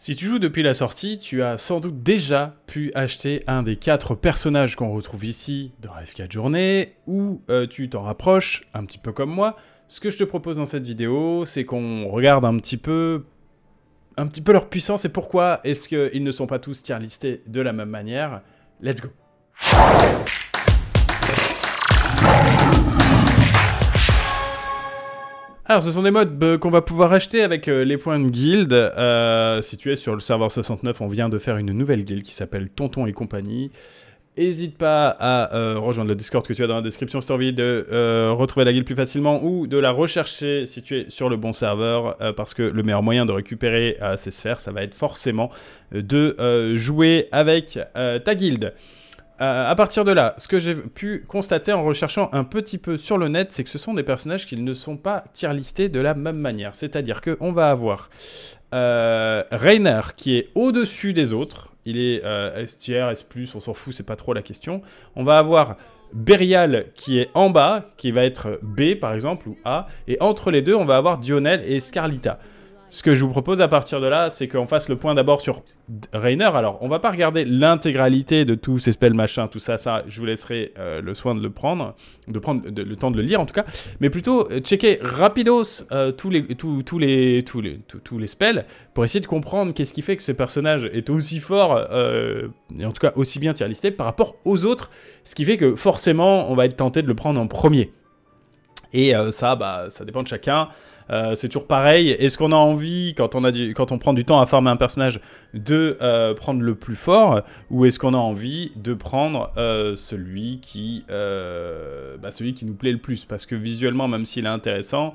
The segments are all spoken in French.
Si tu joues depuis la sortie, tu as sans doute déjà pu acheter un des quatre personnages qu'on retrouve ici dans F4 Journée, ou euh, tu t'en rapproches, un petit peu comme moi. Ce que je te propose dans cette vidéo, c'est qu'on regarde un petit peu un petit peu leur puissance et pourquoi est-ce qu'ils ne sont pas tous tier listés de la même manière. Let's go Alors, ce sont des mods euh, qu'on va pouvoir acheter avec euh, les points de Si Euh, situés sur le serveur 69, on vient de faire une nouvelle guilde qui s'appelle Tonton et compagnie. N'hésite pas à euh, rejoindre le Discord que tu as dans la description si tu as envie de retrouver la guilde plus facilement ou de la rechercher si tu es sur le bon serveur parce que le meilleur moyen de récupérer ces sphères, ça va être forcément de jouer avec ta guilde. A euh, à partir de là, ce que j'ai pu constater en recherchant un petit peu sur le net, c'est que ce sont des personnages qui ne sont pas listés de la même manière. C'est-à-dire qu'on va avoir euh, qui est au-dessus des autres. Il est euh, S tier, S+, on s'en fout, c'est pas trop la question. On va avoir Berial qui est en bas, qui va être B par exemple, ou A. Et entre les deux, on va avoir Dionel et Scarlita. Ce que je vous propose à partir de là, c'est qu'on fasse le point d'abord sur Rainer. Alors, on va pas regarder l'intégralité de tous ces spells, machin, tout ça, ça, je vous laisserai euh, le soin de le prendre, de prendre le temps de le lire en tout cas, mais plutôt euh, checker rapidos euh, tous, les, tous, les, tous, les, tous, les spells pour essayer de comprendre qu'est-ce qui fait que ce personnage est aussi fort, et en tout cas aussi bien tier listé par rapport aux autres, ce qui fait que forcément, on va être tenté de le prendre en premier. Et euh, ça, bah, ça dépend de chacun. Euh, c'est toujours pareil. Est-ce qu'on a envie, quand on, a du, quand on prend du temps à former un personnage, de euh, prendre le plus fort Ou est-ce qu'on a envie de prendre celui, qui, bah, celui qui nous plaît le plus Parce que visuellement, même s'il est intéressant,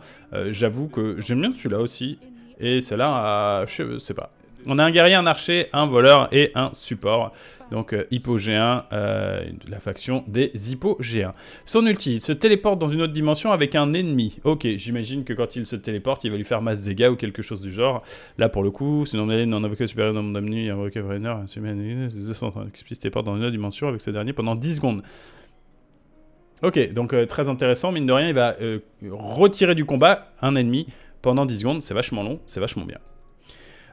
j'avoue que j'aime bien celui-là aussi. Et celle-là, je sais pas. On a un guerrier, un archer, un voleur et un support. Donc euh, Hypogéen, euh, la faction des Hypogéens. Son ulti, il se téléporte dans une autre dimension avec un ennemi. Ok, j'imagine que quand il se téléporte, il va lui faire masse dégâts ou quelque chose du genre. Là, pour le coup, c'est non allé non invoqué supérieur nombre il invoqué un humain, il se téléporte dans une autre dimension avec ce dernier pendant 10 secondes. Ok, donc euh, très intéressant, mine de rien, il va retirer du combat un ennemi pendant 10 secondes, c'est vachement long, c'est vachement bien.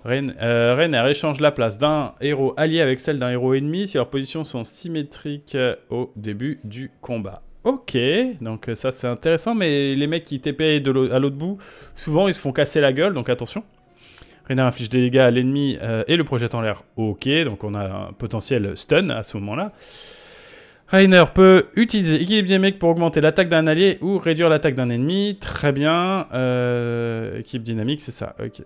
Rainer euh, échange la place d'un héros allié avec celle d'un héros ennemi si leurs positions sont symétriques euh, au début du combat. Ok, donc euh, ça c'est intéressant, mais les mecs qui TP de à l'autre bout, souvent ils se font casser la gueule, donc attention. Rainer inflige des dégâts à l'ennemi et le projette en l'air. Ok, donc on a un potentiel stun à ce moment-là. Rainer peut utiliser équilibre dynamique pour augmenter l'attaque d'un allié ou réduire l'attaque d'un ennemi. Très bien. équipe dynamique, c'est ça. Ok.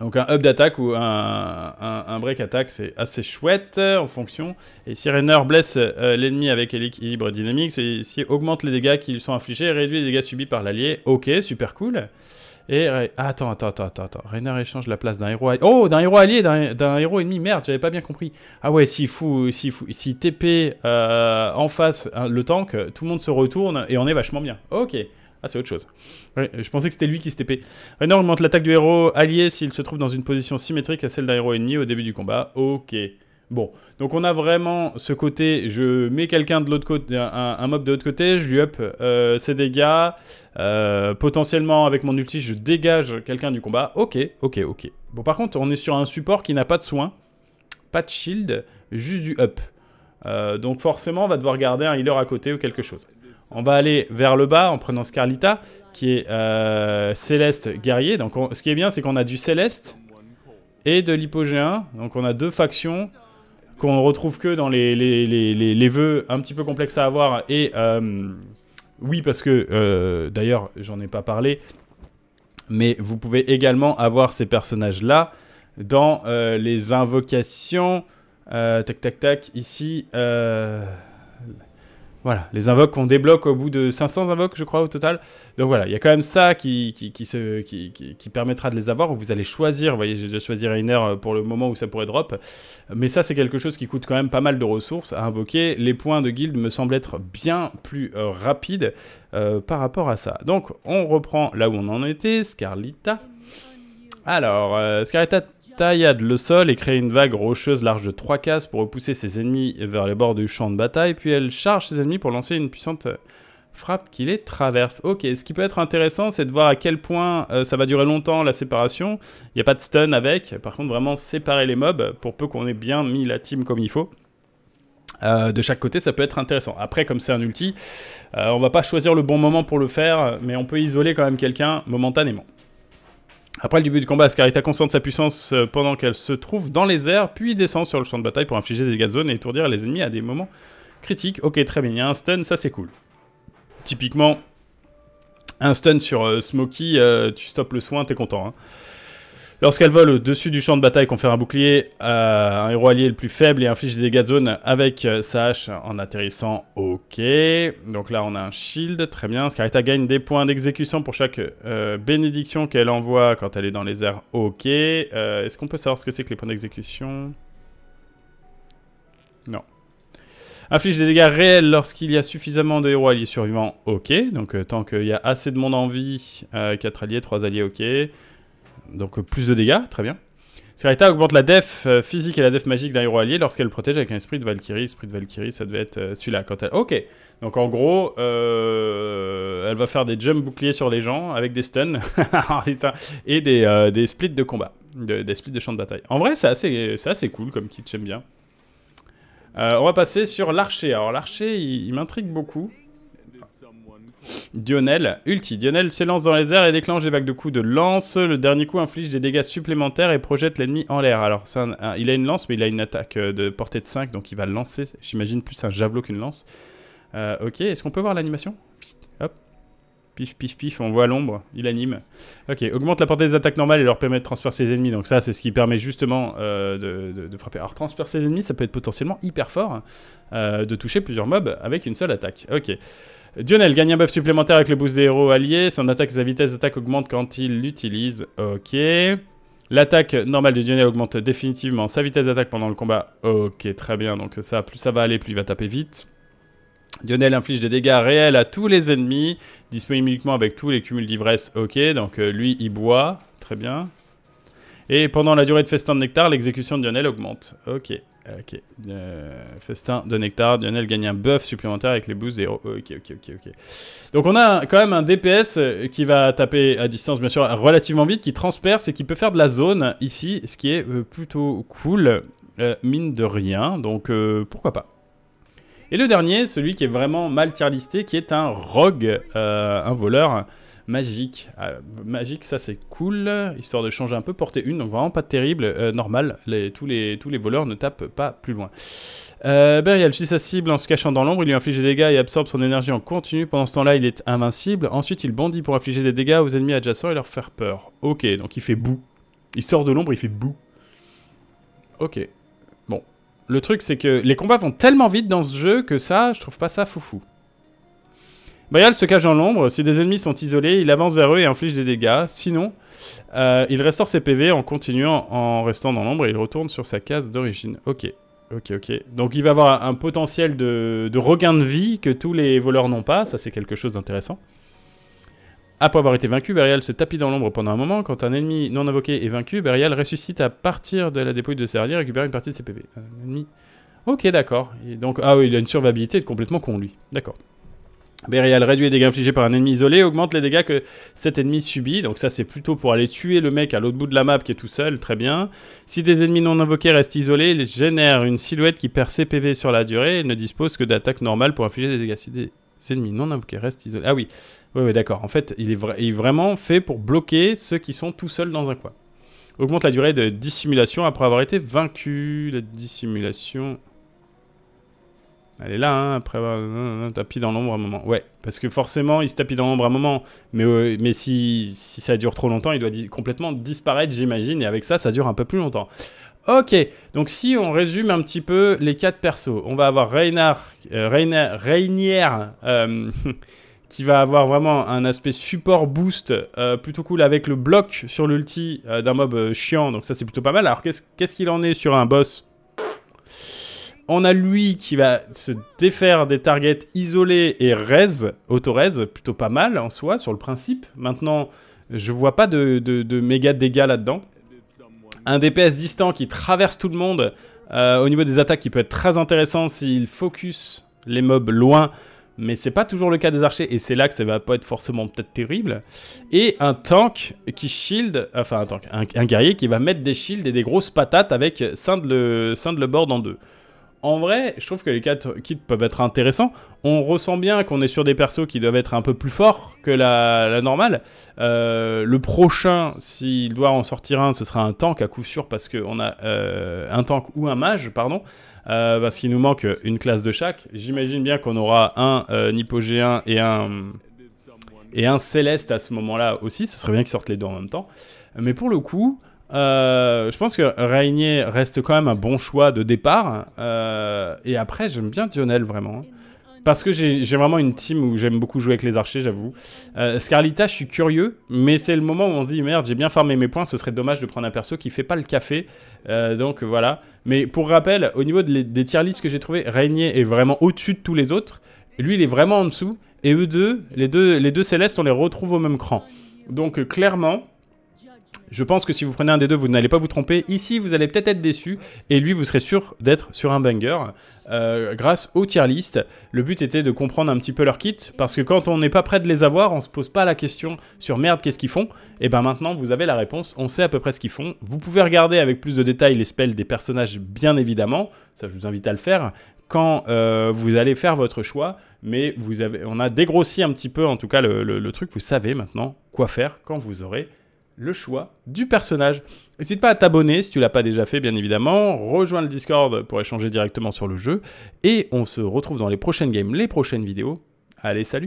Donc un up d'attaque ou un, break attaque, c'est assez chouette en fonction. Et si Rainer blesse l'ennemi avec l'équilibre dynamique, c'est si augmente les dégâts qui lui sont infligés et réduit les dégâts subis par l'allié. Ok, super cool. Et attends, attends, attends, attends, attends. Rainer échange la place d'un héros allié. Oh, d'un héros allié, d'un héros ennemi, merde, j'avais pas bien compris. Ah ouais, si fou, si fou, si TP en face le tank, tout le monde se retourne et on est vachement bien. Ok. Ah, c'est autre chose. Euh, je pensais que c'était lui qui se TP. Raynor euh, augmente l'attaque du héros allié s'il se trouve dans une position symétrique à celle d'un héros ennemi au début du combat. Ok. Bon, donc on a vraiment ce côté, je mets quelqu'un de l'autre côté, un, mob de l'autre côté, je lui up euh, ses dégâts, potentiellement avec mon ulti je dégage quelqu'un du combat, ok, ok, ok. Bon par contre on est sur un support qui n'a pas de soin, pas de shield, juste du up. donc forcément on va devoir garder un healer à côté ou quelque chose. On va aller vers le bas en prenant Scarlita, qui est euh, Céleste guerrier. Donc ce qui est bien, c'est qu'on a du Céleste et de l'Hypogéen. Donc on a deux factions qu'on retrouve que dans les, les, vœux un petit peu complexes à avoir. Et euh, oui, parce que euh, d'ailleurs, j'en ai pas parlé, mais vous pouvez également avoir ces personnages-là dans les invocations. tac, tac, tac, ici. Voilà, les invoques qu'on débloque au bout de 500 invoques, je crois, au total. Donc voilà, il y a quand même ça qui, qui, permettra de les avoir. vous allez choisir, vous voyez, j'ai choisir une heure euh, pour le moment où ça pourrait drop. Mais ça, c'est quelque chose qui coûte quand même pas mal de ressources à invoquer. Les points de guilde me semblent être bien plus euh, rapides euh, par rapport à ça. Donc, on reprend là où on en était, Scarlita. Alors, Scarlita taillade le sol et crée une vague rocheuse large de 3 cases pour repousser ses ennemis vers les bords du champ de bataille, puis elle charge ses ennemis pour lancer une puissante euh, frappe qui les traverse. Ok, ce qui peut être intéressant, c'est de voir à quel point euh, ça va durer longtemps la séparation. Il n'y a pas de stun avec. Par contre, vraiment séparer les mobs, pour peu qu'on ait bien mis la team comme il faut. Euh, de chaque côté, ça peut être intéressant. Après, comme c'est un ulti, on on va pas choisir le bon moment pour le faire, mais on peut isoler quand même quelqu'un momentanément. Après le début du combat, Scarita concentre sa puissance euh, pendant qu'elle se trouve dans les airs, puis descend sur le champ de bataille pour infliger des dégâts de zone et étourdir les ennemis à des moments critiques. Ok, très bien, il y a un stun, ça c'est cool. Typiquement, un stun sur Smoky, euh, Smokey, euh, tu stops le soin, t'es content. Hein. Lorsqu'elle vole au-dessus du champ de bataille, confère un bouclier à un héros allié le plus faible et inflige des dégâts de zone avec euh, sa hache en atterrissant. Ok. Donc là, on a un shield. Très bien. Scarita gagne des points d'exécution pour chaque euh, bénédiction qu'elle envoie quand elle est dans les airs. Ok. Euh, est-ce qu'on peut savoir ce que c'est que les points d'exécution Non. Inflige des dégâts réels lorsqu'il y a suffisamment de héros alliés survivants, ok. Donc tant qu'il y a assez de monde en vie, 4 alliés, 3 alliés, ok. Donc euh, plus de dégâts, très bien. Scarita augmente la def euh, physique et la def magique d'un héros allié lorsqu'elle protège avec un esprit de Valkyrie. Esprit de Valkyrie, ça devait être euh, celui-là. Quand elle... Ok, donc en gros, elle va faire des jump boucliers sur les gens avec des stuns ah, et des, des, splits de combat, des splits de champ de bataille. En vrai, c'est assez, cool comme kit, j'aime bien. on va passer sur l'archer. Alors l'archer, il m'intrigue beaucoup. Dionel. Ulti. Dionel s'élance dans les airs et déclenche des vagues de coups de lance. Le dernier coup inflige des dégâts supplémentaires et projette l'ennemi en l'air. Alors, il a une lance, mais il a une attaque euh, de portée de 5, donc il va lancer, j'imagine, plus un javelot qu'une lance. Euh, ok, est-ce qu'on peut voir l'animation Hop. Pif, pif, pif, on voit l'ombre, il anime. Ok, augmente la portée des attaques normales et leur permet de transpercer les ennemis. Donc ça, c'est ce qui permet justement euh, de, frapper. Alors transpercer les ennemis, ça peut être potentiellement hyper fort hein, de toucher plusieurs mobs avec une seule attaque. Ok. Dionel gagne un buff supplémentaire avec le boost des héros alliés. Son attaque, sa vitesse d'attaque augmente quand il l'utilise. Ok. L'attaque normale de Dionel augmente définitivement sa vitesse d'attaque pendant le combat. Ok, très bien. Donc ça, plus ça va aller, plus il va taper vite. Dionel inflige des dégâts réels à tous les ennemis, disponible uniquement avec tous les cumuls d'ivresse. Ok, donc euh, lui, il boit. Très bien. Et pendant la durée de festin de nectar, l'exécution de Lionel augmente. Ok, ok. Euh, festin de nectar, Lionel gagne un buff supplémentaire avec les boosts des Ok, ok, ok, ok. Donc on a quand même un DPS euh, qui va taper à distance, bien sûr, relativement vite, qui transperce et qui peut faire de la zone ici, ce qui est euh, plutôt cool, mine de rien. Donc pourquoi pas et le dernier, celui qui est vraiment mal listé, qui est un rogue, un voleur, magique. Ah, magique, ça c'est cool, histoire de changer un peu, porter une, donc vraiment pas terrible, euh, normal, les, tous, les, tous les voleurs ne tapent pas plus loin. Euh, suit sa cible en se cachant dans l'ombre, il lui inflige des dégâts et absorbe son énergie en continu, pendant ce temps-là il est invincible, ensuite il bondit pour infliger des dégâts aux ennemis adjacents et leur faire peur. Ok, donc il fait boue. Il sort de l'ombre, il fait boue. Ok. Bon. Le truc c'est que les combats vont tellement vite dans ce jeu que ça, je trouve pas ça foufou. Bayal se cache dans l'ombre. Si des ennemis sont isolés, il avance vers eux et inflige des dégâts. Sinon, euh, il restaure ses PV en continuant en restant dans l'ombre et il retourne sur sa case d'origine. Ok. Ok, ok. Donc il va avoir un potentiel de, regain de vie que tous les voleurs n'ont pas. Ça, c'est quelque chose d'intéressant. Après avoir été vaincu, Berial se tapit dans l'ombre pendant un moment. Quand un ennemi non invoqué est vaincu, Berial ressuscite à partir de la dépouille de ses alliés et récupère une partie de ses PV. Un ennemi... Ok, d'accord. Donc, ah oui, il a une survivabilité complètement con, lui. D'accord. Berial réduit les dégâts infligés par un ennemi isolé, augmente les dégâts que cet ennemi subit. Donc ça c'est plutôt pour aller tuer le mec à l'autre bout de la map qui est tout seul, très bien. Si des ennemis non invoqués restent isolés, il génèrent une silhouette qui perd ses PV sur la durée et ne dispose que d'attaques normales pour infliger des dégâts. Si des ennemis non invoqués restent isolés... Ah oui, oui, d'accord. En fait, il est, il est vraiment fait pour bloquer ceux qui sont tout seuls dans un coin. Augmente la durée de dissimulation après avoir été vaincu. La dissimulation... Elle est là, hein, après euh, euh, euh, tapis dans l'ombre à un moment. Ouais, parce que forcément, il se tapit dans l'ombre à un moment. Mais, mais si, ça dure trop longtemps, il doit complètement disparaître, j'imagine. Et avec ça, ça dure un peu plus longtemps. Ok, donc si on résume un petit peu les quatre persos, on va avoir Reynard, Reynard qui va avoir vraiment un aspect support boost plutôt cool avec le bloc sur l'ulti d'un mob chiant, donc ça c'est plutôt pas mal. Alors qu'est-ce qu'il en est sur un boss on a lui qui va se défaire des targets isolés et res, auto-raise, plutôt pas mal en soi, sur le principe. Maintenant, je vois pas de, de méga dégâts là-dedans. Un DPS distant qui traverse tout le monde euh, au niveau des attaques qui peut être très intéressant s'il focus les mobs loin mais c'est pas toujours le cas des archers, et c'est là que ça va pas être forcément peut-être terrible. Et un tank qui shield, enfin un tank, un, guerrier qui va mettre des shields et des grosses patates avec scinde le, le board en deux en vrai, je trouve que les 4 kits peuvent être intéressants. On ressent bien qu'on est sur des persos qui doivent être un peu plus forts que la, normale. Euh, le prochain, s'il doit en sortir un, ce sera un tank à coup sûr parce qu'on a euh, un tank ou un mage, pardon. Euh, parce qu'il nous manque une classe de chaque. J'imagine bien qu'on aura un nypogéen et un, et un Céleste à ce moment-là aussi. Ce serait bien qu'ils sortent les deux en même temps. Mais pour le coup, euh, je pense que Rainier reste quand même un bon choix de départ. Euh, et après, j'aime bien Dionel vraiment. Parce que j'ai vraiment une team où j'aime beaucoup jouer avec les archers, j'avoue. Euh, Scarlita, je suis curieux, mais c'est le moment où on se dit merde, j'ai bien farmé mes points, ce serait dommage de prendre un perso qui fait pas le café. Euh, donc voilà. Mais pour rappel, au niveau des tier lists que j'ai trouvé, Rainier est vraiment au-dessus de tous les autres. Lui, il est vraiment en dessous. Et eux deux, les deux, les deux célestes, on les retrouve au même cran. Donc clairement, je pense que si vous prenez un des deux, vous n'allez pas vous tromper. Ici, vous allez peut-être être déçu. Et lui, vous serez sûr d'être sur un banger. Euh, grâce au tier list, le but était de comprendre un petit peu leur kit. Parce que quand on n'est pas prêt de les avoir, on ne se pose pas la question sur merde, qu'est-ce qu'ils font Et eh ben maintenant, vous avez la réponse. On sait à peu près ce qu'ils font. Vous pouvez regarder avec plus de détails les spells des personnages, bien évidemment. Ça, je vous invite à le faire. Quand euh, vous allez faire votre choix, mais vous avez, on a dégrossi un petit peu, en tout cas, le truc. Vous savez maintenant quoi faire quand vous aurez le choix du personnage. N'hésite pas à t'abonner si tu ne l'as pas déjà fait, bien évidemment. Rejoins le Discord pour échanger directement sur le jeu. Et on se retrouve dans les prochaines games, les prochaines vidéos. Allez, salut